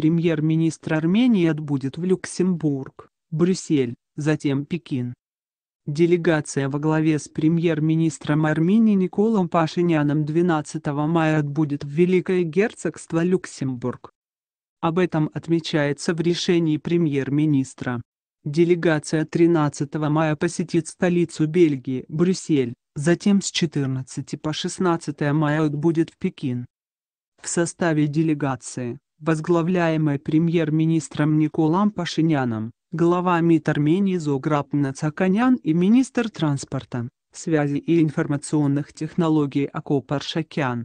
Премьер-министр Армении отбудет в Люксембург, Брюссель, затем Пекин. Делегация во главе с премьер-министром Армении Николом Пашиняном 12 мая отбудет в Великое Герцогство Люксембург. Об этом отмечается в решении премьер-министра. Делегация 13 мая посетит столицу Бельгии, Брюссель, затем с 14 по 16 мая отбудет в Пекин. В составе делегации возглавляемой премьер-министром Николам Пашиняном, глава МИД Армении Зограб Нацаканян и министр транспорта, связи и информационных технологий Акопар Шакян,